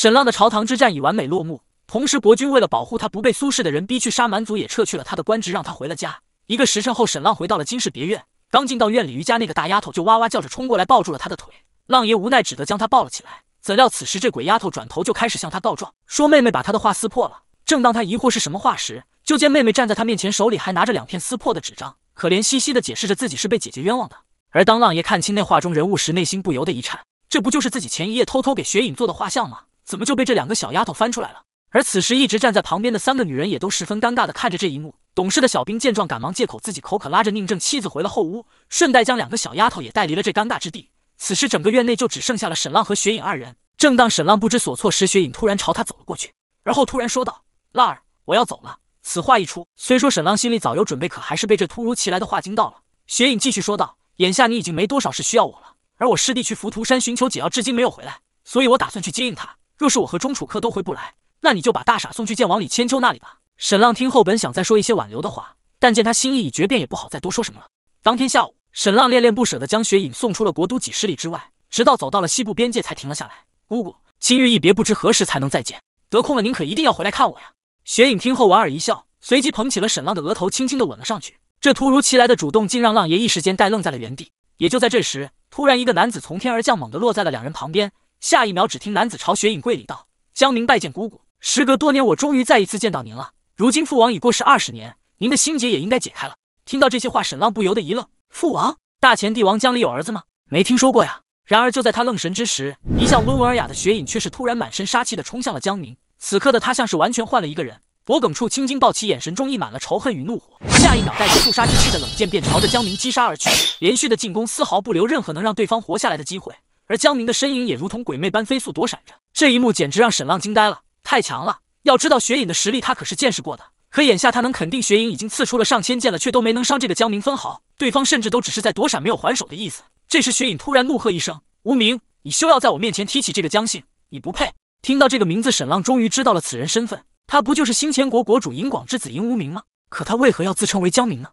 沈浪的朝堂之战已完美落幕，同时国君为了保护他不被苏氏的人逼去杀蛮族，也撤去了他的官职，让他回了家。一个时辰后，沈浪回到了金氏别院，刚进到院里，余家那个大丫头就哇哇叫着冲过来，抱住了他的腿。浪爷无奈只得将她抱了起来。怎料此时这鬼丫头转头就开始向他告状，说妹妹把他的话撕破了。正当他疑惑是什么话时，就见妹妹站在他面前，手里还拿着两片撕破的纸张，可怜兮兮的解释着自己是被姐姐冤枉的。而当浪爷看清那画中人物时，内心不由得一颤，这不就是自己前一夜偷偷给雪影做的画像吗？怎么就被这两个小丫头翻出来了？而此时一直站在旁边的三个女人也都十分尴尬的看着这一幕。懂事的小兵见状，赶忙借口自己口渴，拉着宁正妻子回了后屋，顺带将两个小丫头也带离了这尴尬之地。此时整个院内就只剩下了沈浪和雪影二人。正当沈浪不知所措时，雪影突然朝他走了过去，而后突然说道：“浪儿，我要走了。”此话一出，虽说沈浪心里早有准备，可还是被这突如其来的话惊到了。雪影继续说道：“眼下你已经没多少事需要我了，而我师弟去浮屠山寻求解药，至今没有回来，所以我打算去接应他。”若是我和钟楚客都回不来，那你就把大傻送去剑王李千秋那里吧。沈浪听后，本想再说一些挽留的话，但见他心意已决，便也不好再多说什么了。当天下午，沈浪恋恋不舍地将雪影送出了国都几十里之外，直到走到了西部边界才停了下来。姑姑，今日一别，不知何时才能再见。得空了，您可一定要回来看我呀。雪影听后莞尔一笑，随即捧起了沈浪的额头，轻轻地吻了上去。这突如其来的主动，竟让浪爷一时间呆愣在了原地。也就在这时，突然一个男子从天而降，猛地落在了两人旁边。下一秒，只听男子朝雪影跪礼道：“江明拜见姑姑。时隔多年，我终于再一次见到您了。如今父王已过世二十年，您的心结也应该解开了。”听到这些话，沈浪不由得一愣：“父王？大前帝王江里有儿子吗？没听说过呀。”然而就在他愣神之时，一向温文尔雅的雪影却是突然满身杀气的冲向了江明。此刻的他像是完全换了一个人，脖梗处青筋暴起，眼神中溢满了仇恨与怒火。下一秒，带着肃杀之气的冷剑便朝着江明击杀而去，连续的进攻丝毫不留任何能让对方活下来的机会。而江明的身影也如同鬼魅般飞速躲闪着，这一幕简直让沈浪惊呆了，太强了！要知道雪影的实力，他可是见识过的。可眼下他能肯定雪影已经刺出了上千剑了，却都没能伤这个江明分毫，对方甚至都只是在躲闪，没有还手的意思。这时雪影突然怒喝一声：“无名，你休要在我面前提起这个江姓，你不配！”听到这个名字，沈浪终于知道了此人身份，他不就是新前国国主银广之子银无名吗？可他为何要自称为江明呢？